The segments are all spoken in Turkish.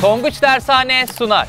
Tonguç Dershane sunar.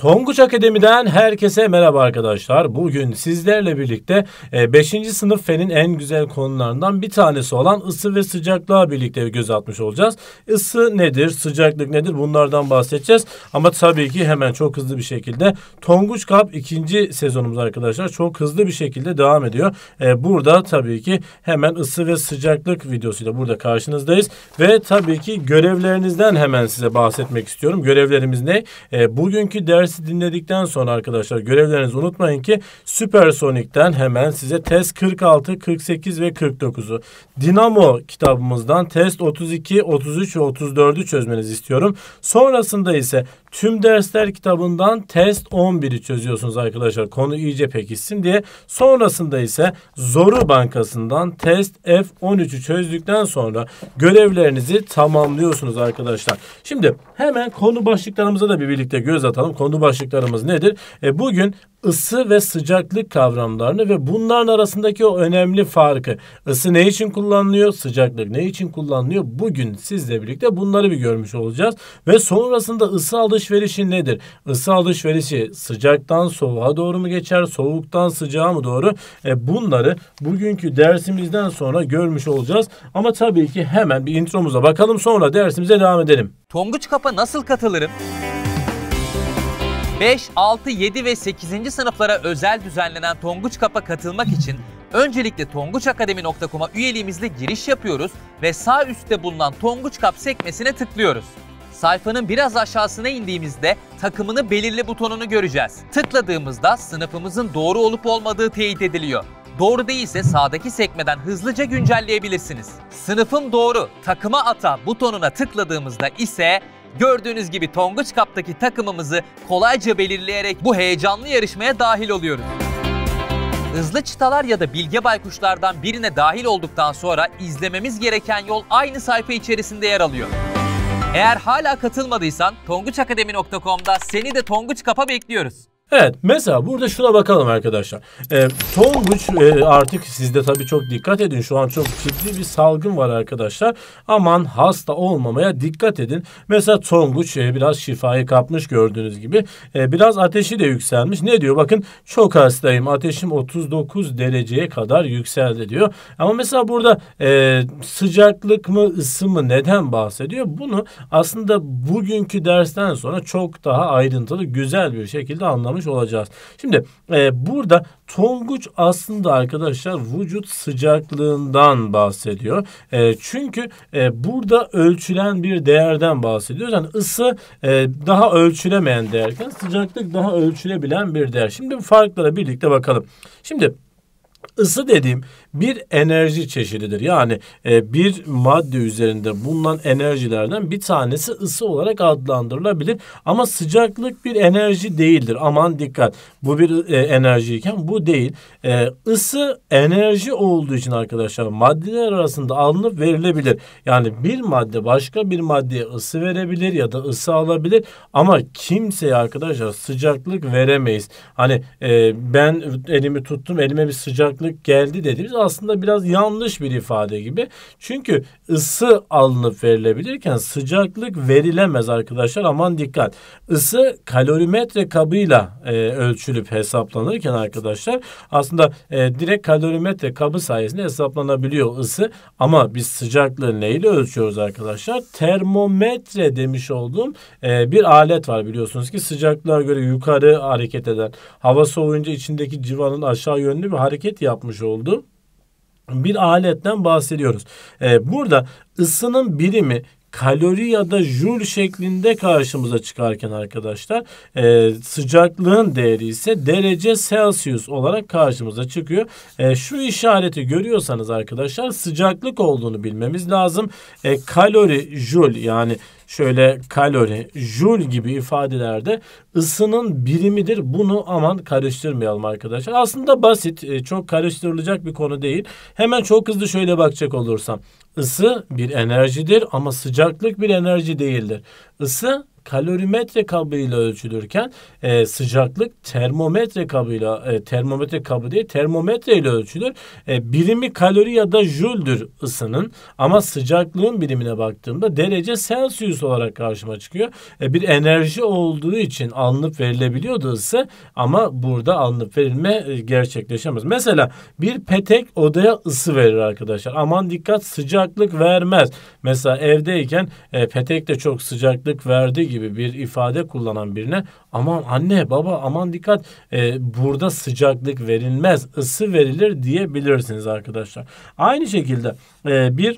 Tonguç Akademi'den herkese merhaba arkadaşlar. Bugün sizlerle birlikte 5. E, sınıf fenin en güzel konularından bir tanesi olan ısı ve sıcaklığa birlikte göz atmış olacağız. Isı nedir, sıcaklık nedir bunlardan bahsedeceğiz. Ama tabii ki hemen çok hızlı bir şekilde Tonguç Kap ikinci sezonumuz arkadaşlar çok hızlı bir şekilde devam ediyor. E, burada tabii ki hemen ısı ve sıcaklık videosuyla burada karşınızdayız. Ve tabii ki görevlerinizden hemen size bahsetmek istiyorum. Görevlerimiz ne? E, bugünkü ders dersi dinledikten sonra arkadaşlar görevlerinizi unutmayın ki Süpersonik'ten hemen size test 46, 48 ve 49'u Dinamo kitabımızdan test 32, 33 ve 34'ü çözmenizi istiyorum. Sonrasında ise Tüm dersler kitabından test 11'i çözüyorsunuz arkadaşlar. Konu iyice pekişsin diye. Sonrasında ise Zoru Bankası'ndan test F13'ü çözdükten sonra görevlerinizi tamamlıyorsunuz arkadaşlar. Şimdi hemen konu başlıklarımıza da bir birlikte göz atalım. Konu başlıklarımız nedir? E, bugün ısı ve sıcaklık kavramlarını ve bunların arasındaki o önemli farkı. Isı ne için kullanılıyor, sıcaklık ne için kullanılıyor? Bugün sizle birlikte bunları bir görmüş olacağız. Ve sonrasında ısı alışverişi nedir? Isı alışverişi sıcaktan soğuğa doğru mu geçer, soğuktan sıcağa mı doğru? E bunları bugünkü dersimizden sonra görmüş olacağız. Ama tabii ki hemen bir intromuza bakalım sonra dersimize devam edelim. Tonguç Kap'a nasıl katılırım? 5, 6, 7 ve 8. sınıflara özel düzenlenen Tonguç Kap'a katılmak için öncelikle tonguçakademi.com'a üyeliğimizle giriş yapıyoruz ve sağ üstte bulunan Tonguç Kap sekmesine tıklıyoruz. Sayfanın biraz aşağısına indiğimizde takımını belirli butonunu göreceğiz. Tıkladığımızda sınıfımızın doğru olup olmadığı teyit ediliyor. Doğru değilse sağdaki sekmeden hızlıca güncelleyebilirsiniz. Sınıfım doğru, takıma ata butonuna tıkladığımızda ise Gördüğünüz gibi Tonguç Cup'taki takımımızı kolayca belirleyerek bu heyecanlı yarışmaya dahil oluyoruz. Hızlı çıtalar ya da bilge baykuşlardan birine dahil olduktan sonra izlememiz gereken yol aynı sayfa içerisinde yer alıyor. Eğer hala katılmadıysan tonguçakademi.com'da seni de Tonguç Kap'a bekliyoruz. Evet mesela burada şuna bakalım arkadaşlar. E, son e, artık sizde tabii çok dikkat edin. Şu an çok ciddi bir salgın var arkadaşlar. Aman hasta olmamaya dikkat edin. Mesela Tonguç e, biraz şifayı kapmış gördüğünüz gibi. E, biraz ateşi de yükselmiş. Ne diyor? Bakın çok hastayım. Ateşim 39 dereceye kadar yükseldi diyor. Ama mesela burada e, sıcaklık mı ısı mı neden bahsediyor? Bunu aslında bugünkü dersten sonra çok daha ayrıntılı güzel bir şekilde anlamak almış olacağız. Şimdi e, burada tonguç aslında arkadaşlar vücut sıcaklığından bahsediyor. E, çünkü e, burada ölçülen bir değerden bahsediyoruz. Yani ısı e, daha ölçülemeyen değerken sıcaklık daha ölçülebilen bir değer. Şimdi farklara birlikte bakalım. Şimdi Isı dediğim bir enerji çeşididir. Yani e, bir madde üzerinde bulunan enerjilerden bir tanesi ısı olarak adlandırılabilir. Ama sıcaklık bir enerji değildir. Aman dikkat bu bir e, enerjiyken bu değil. E, ısı enerji olduğu için arkadaşlar maddeler arasında alınıp verilebilir. Yani bir madde başka bir maddeye ısı verebilir ya da ısı alabilir. Ama kimseye arkadaşlar sıcaklık veremeyiz. Hani e, ben elimi tuttum elime bir sıcak sıcaklık geldi dediğimiz aslında biraz yanlış bir ifade gibi. Çünkü ısı alınıp verilebilirken sıcaklık verilemez arkadaşlar aman dikkat. Isı kalorimetre kabıyla e, ölçülüp hesaplanırken arkadaşlar aslında e, direkt kalorimetre kabı sayesinde hesaplanabiliyor ısı ama biz sıcaklığı neyle ölçüyoruz arkadaşlar? Termometre demiş olduğum e, bir alet var biliyorsunuz ki sıcaklığa göre yukarı hareket eden hava soğuyunca içindeki civanın aşağı yönlü bir hareket alet yapmış oldu bir aletten bahsediyoruz. Ee, burada ısının birimi kalori ya da jül şeklinde karşımıza çıkarken arkadaşlar e, sıcaklığın değeri ise derece Celsius olarak karşımıza çıkıyor. E, şu işareti görüyorsanız arkadaşlar sıcaklık olduğunu bilmemiz lazım. E, kalori jül yani şöyle kalori, jül gibi ifadelerde ısının birimidir. Bunu aman karıştırmayalım arkadaşlar. Aslında basit, e, çok karıştırılacak bir konu değil. Hemen çok hızlı şöyle bakacak olursam. Isı bir enerjidir ama sıcaklık bir enerji değildir. Isı kalorimetre kabıyla ölçülürken e, sıcaklık termometre kabıyla e, termometre kabı değil termometre ile ölçülür. E, birimi kalori ya da jüldür ısının ama sıcaklığın birimine baktığımda derece Celsius olarak karşıma çıkıyor. E, bir enerji olduğu için alınıp verilebiliyordu ısı ama burada alınıp verilme e, gerçekleşemez. Mesela bir petek odaya ısı verir arkadaşlar. Aman dikkat sıcaklık vermez. Mesela evdeyken e, petek de çok sıcaklık verdi gibi bir ifade kullanan birine aman anne baba aman dikkat e, burada sıcaklık verilmez ısı verilir diyebilirsiniz arkadaşlar. Aynı şekilde e, bir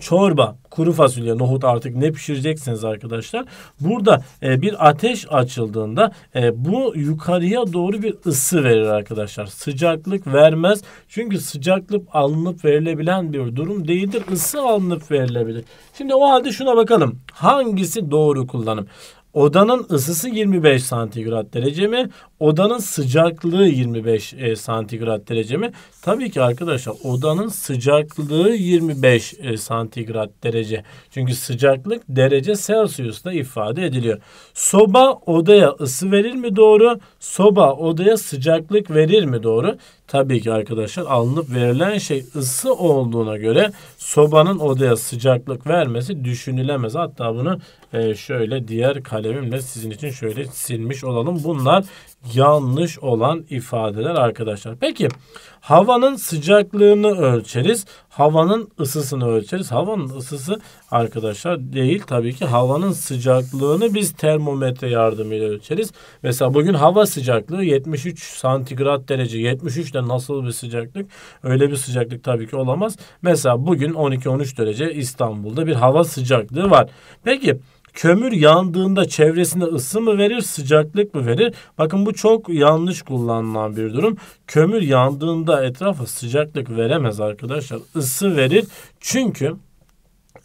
çorba, kuru fasulye, nohut artık ne pişireceksiniz arkadaşlar. Burada e, bir ateş açıldığında e, bu yukarıya doğru bir ısı verir arkadaşlar. Sıcaklık vermez. Çünkü sıcaklık alınıp verilebilen bir durum değildir. Isı alınıp verilebilir. Şimdi o halde şuna bakalım. Hangisi doğru kullanım? Odanın ısısı 25 santigrat derece mi? Odanın sıcaklığı 25 e, santigrat derece mi? Tabii ki arkadaşlar odanın sıcaklığı 25 e, santigrat derece. Çünkü sıcaklık derece Celsius'ta ifade ediliyor. Soba odaya ısı verir mi doğru? Soba odaya sıcaklık verir mi doğru? Tabii ki arkadaşlar alınıp verilen şey ısı olduğuna göre sobanın odaya sıcaklık vermesi düşünülemez. Hatta bunu e, şöyle diğer kalemimle sizin için şöyle silmiş olalım. Bunlar yanlış olan ifadeler arkadaşlar. Peki havanın sıcaklığını ölçeriz. Havanın ısısını ölçeriz. Havanın ısısı arkadaşlar değil tabii ki havanın sıcaklığını biz termometre yardımıyla ölçeriz. Mesela bugün hava sıcaklığı 73 santigrat derece. 73 de nasıl bir sıcaklık? Öyle bir sıcaklık tabii ki olamaz. Mesela bugün 12-13 derece İstanbul'da bir hava sıcaklığı var. Peki kömür yandığında çevresinde ısı mı verir, sıcaklık mı verir? Bakın bu çok yanlış kullanılan bir durum. Kömür yandığında etrafa sıcaklık veremez arkadaşlar. Isı verir. Çünkü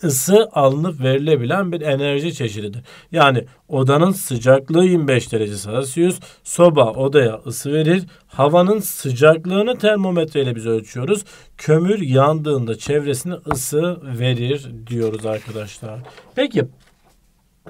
ısı alınıp verilebilen bir enerji çeşididir. Yani odanın sıcaklığı 25 derece Celsius, soba odaya ısı verir. Havanın sıcaklığını termometreyle biz ölçüyoruz. Kömür yandığında çevresine ısı verir diyoruz arkadaşlar. Peki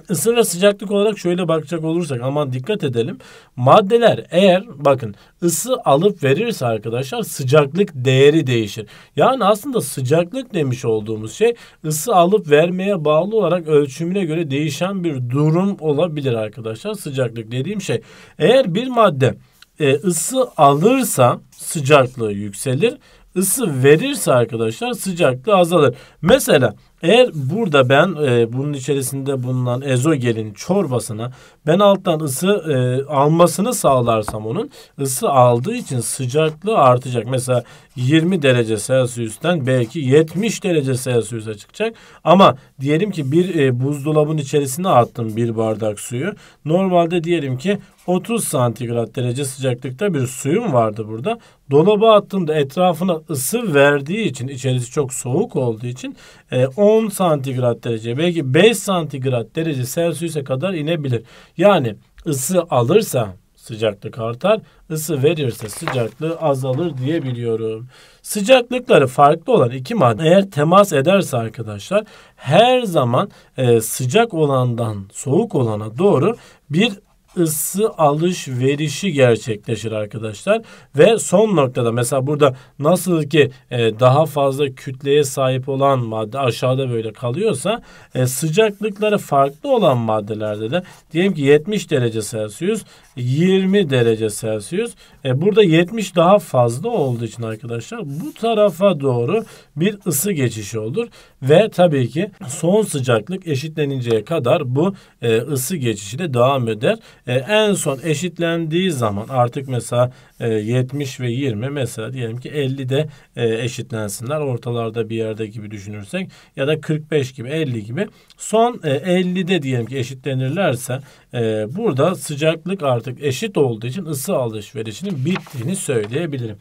Isı ve sıcaklık olarak şöyle bakacak olursak aman dikkat edelim. Maddeler eğer bakın ısı alıp verirse arkadaşlar sıcaklık değeri değişir. Yani aslında sıcaklık demiş olduğumuz şey ısı alıp vermeye bağlı olarak ölçümüne göre değişen bir durum olabilir arkadaşlar. Sıcaklık dediğim şey. Eğer bir madde e, ısı alırsa sıcaklığı yükselir. Isı verirse arkadaşlar sıcaklığı azalır. Mesela eğer burada ben e, bunun içerisinde bulunan ezogelin çorbasına ben alttan ısı e, almasını sağlarsam onun ısı aldığı için sıcaklığı artacak. Mesela 20 derece Celsius'ten belki 70 derece Celsius'a çıkacak. Ama diyelim ki bir e, buzdolabın içerisine attım bir bardak suyu. Normalde diyelim ki 30 santigrat derece sıcaklıkta bir suyum vardı burada. Dolaba attığımda etrafına ısı verdiği için içerisi çok soğuk olduğu için e, 10 10 santigrat derece belki 5 santigrat derece Celsius'e kadar inebilir. Yani ısı alırsa sıcaklık artar, ısı verirse sıcaklığı azalır diyebiliyorum. Sıcaklıkları farklı olan iki madde eğer temas ederse arkadaşlar her zaman e, sıcak olandan soğuk olana doğru bir ısı alışverişi gerçekleşir arkadaşlar. Ve son noktada mesela burada nasıl ki e, daha fazla kütleye sahip olan madde aşağıda böyle kalıyorsa e, sıcaklıkları farklı olan maddelerde de diyelim ki 70 derece Celsius 20 derece Celsius. E, burada 70 daha fazla olduğu için arkadaşlar bu tarafa doğru bir ısı geçişi olur. Ve tabii ki son sıcaklık eşitleninceye kadar bu e, ısı geçişi de devam eder. E, en son eşitlendiği zaman artık mesela e, 70 ve 20 mesela diyelim ki 50 de e, eşitlensinler. Ortalarda bir yerde gibi düşünürsek ya da 45 gibi 50 gibi son e, 50'de diyelim ki eşitlenirlerse e, burada sıcaklık artık eşit olduğu için ısı alışverişinin bittiğini söyleyebilirim.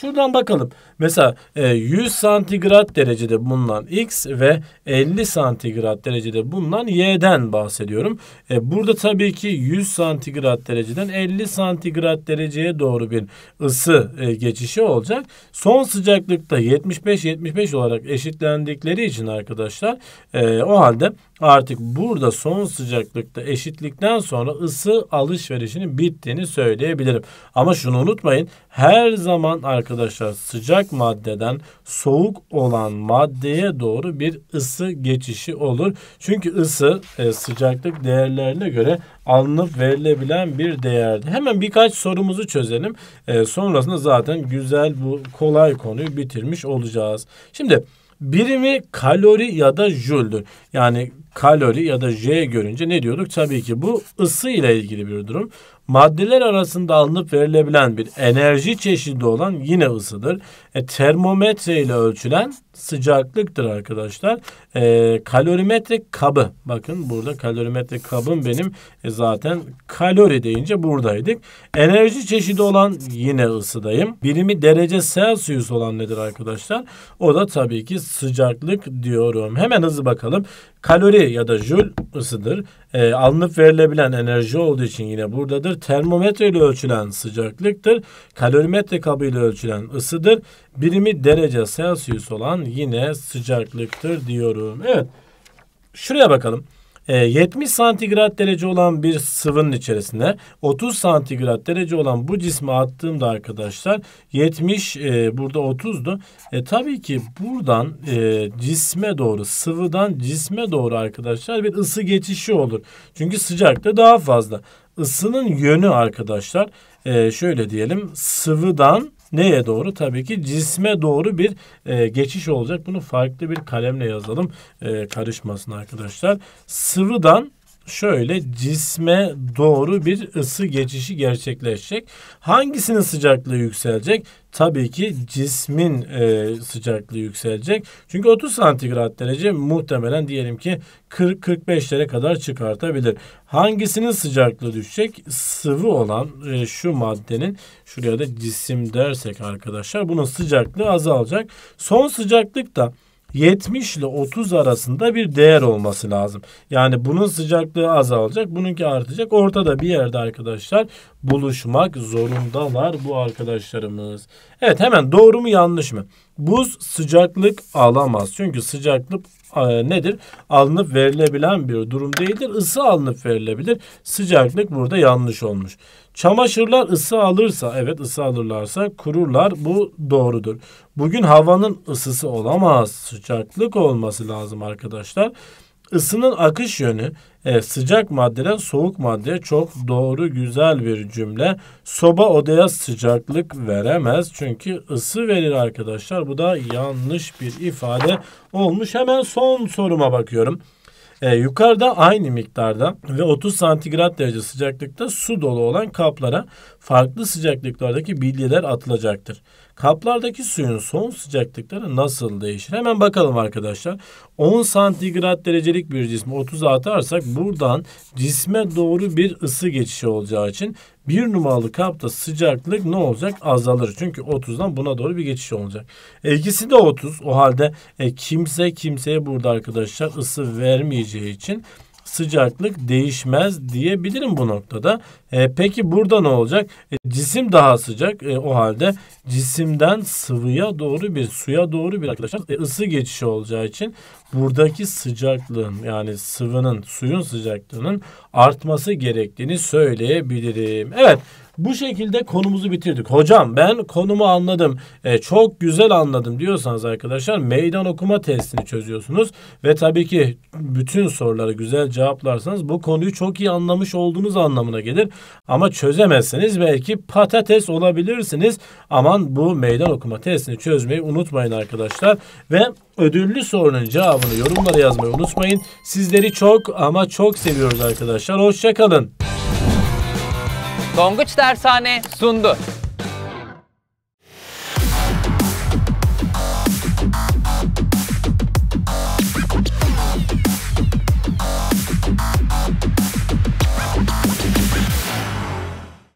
Şuradan bakalım. Mesela 100 e, santigrat derecede bulunan X ve 50 santigrat derecede bulunan Y'den bahsediyorum. E, burada tabii ki 100 santigrat dereceden 50 santigrat dereceye doğru bir ısı e, geçişi olacak. Son sıcaklıkta 75-75 olarak eşitlendikleri için arkadaşlar o halde artık burada son sıcaklıkta eşitlikten sonra ısı alışverişinin bittiğini söyleyebilirim. Ama şunu unutmayın her zaman arkadaşlar sıcak maddeden soğuk olan maddeye doğru bir ısı geçişi olur. Çünkü ısı e, sıcaklık değerlerine göre alınıp verilebilen bir değerdi. Hemen birkaç sorumuzu çözelim. E, sonrasında zaten güzel bu kolay konuyu bitirmiş olacağız. Şimdi birimi kalori ya da jüldür. Yani kalori ya da J görünce ne diyorduk? Tabii ki bu ısı ile ilgili bir durum maddeler arasında alınıp verilebilen bir enerji çeşidi olan yine ısıdır. E, termometre ile ölçülen sıcaklıktır arkadaşlar. E, kalorimetre kabı. Bakın burada kalorimetre kabım benim e, zaten kalori deyince buradaydık. Enerji çeşidi olan yine ısıdayım. Birimi derece Celsius olan nedir arkadaşlar? O da tabii ki sıcaklık diyorum. Hemen hızlı bakalım. Kalori ya da jül ısıdır. E, alınıp verilebilen enerji olduğu için yine buradadır termometre ile ölçülen sıcaklıktır. Kalorimetre kabı ile ölçülen ısıdır. Birimi derece Celsius olan yine sıcaklıktır diyorum. Evet. Şuraya bakalım. 70 ee, santigrat derece olan bir sıvının içerisine 30 santigrat derece olan bu cismi attığımda arkadaşlar 70 e, burada 30'du. E, tabii ki buradan e, cisme doğru sıvıdan cisme doğru arkadaşlar bir ısı geçişi olur. Çünkü sıcakta daha fazla. Isının yönü arkadaşlar e, şöyle diyelim sıvıdan neye doğru? Tabii ki cisme doğru bir e, geçiş olacak. Bunu farklı bir kalemle yazalım e, karışmasın arkadaşlar. Sıvıdan şöyle cisme doğru bir ısı geçişi gerçekleşecek. Hangisinin sıcaklığı yükselecek? Tabii ki cismin e, sıcaklığı yükselecek. Çünkü 30 santigrat derece muhtemelen diyelim ki 40 45 derece kadar çıkartabilir. Hangisinin sıcaklığı düşecek? Sıvı olan e, şu maddenin şuraya da cisim dersek arkadaşlar bunun sıcaklığı azalacak. Son sıcaklık da 70 ile 30 arasında bir değer olması lazım. Yani bunun sıcaklığı azalacak, bununki artacak. Ortada bir yerde arkadaşlar buluşmak zorundalar bu arkadaşlarımız. Evet hemen doğru mu yanlış mı? Buz sıcaklık alamaz. Çünkü sıcaklık e, nedir? Alınıp verilebilen bir durum değildir. Isı alınıp verilebilir. Sıcaklık burada yanlış olmuş. Çamaşırlar ısı alırsa, evet ısı alırlarsa kururlar. Bu doğrudur. Bugün havanın ısısı olamaz. Sıcaklık olması lazım arkadaşlar. Isının akış yönü e, sıcak maddeden soğuk maddeye çok doğru güzel bir cümle. Soba odaya sıcaklık veremez çünkü ısı verir arkadaşlar. Bu da yanlış bir ifade olmuş. Hemen son soruma bakıyorum. E, yukarıda aynı miktarda ve 30 santigrat derece sıcaklıkta su dolu olan kaplara farklı sıcaklıklardaki bilyeler atılacaktır. Kaplardaki suyun son sıcaklıkları nasıl değişir? Hemen bakalım arkadaşlar. 10 santigrat derecelik bir cismi 30'a atarsak buradan cisme doğru bir ısı geçişi olacağı için bir numaralı kapta sıcaklık ne olacak? Azalır. Çünkü 30'dan buna doğru bir geçiş olacak. E, ikisi de 30. O halde e, kimse kimseye burada arkadaşlar ısı vermeyeceği için sıcaklık değişmez diyebilirim bu noktada. E, peki burada ne olacak? E, cisim daha sıcak. E, o halde cisimden sıvıya doğru bir suya doğru bir arkadaşlar e, ısı geçişi olacağı için buradaki sıcaklığın yani sıvının suyun sıcaklığının artması gerektiğini söyleyebilirim. Evet bu şekilde konumuzu bitirdik. Hocam ben konumu anladım. E, çok güzel anladım diyorsanız arkadaşlar meydan okuma testini çözüyorsunuz. Ve tabii ki bütün soruları güzel cevaplarsanız bu konuyu çok iyi anlamış olduğunuz anlamına gelir. Ama çözemezseniz belki patates olabilirsiniz. Aman bu meydan okuma testini çözmeyi unutmayın arkadaşlar. Ve ödüllü sorunun cevabını yorumlara yazmayı unutmayın. Sizleri çok ama çok seviyoruz arkadaşlar. Hoşçakalın. Tonguç Dershane sundu.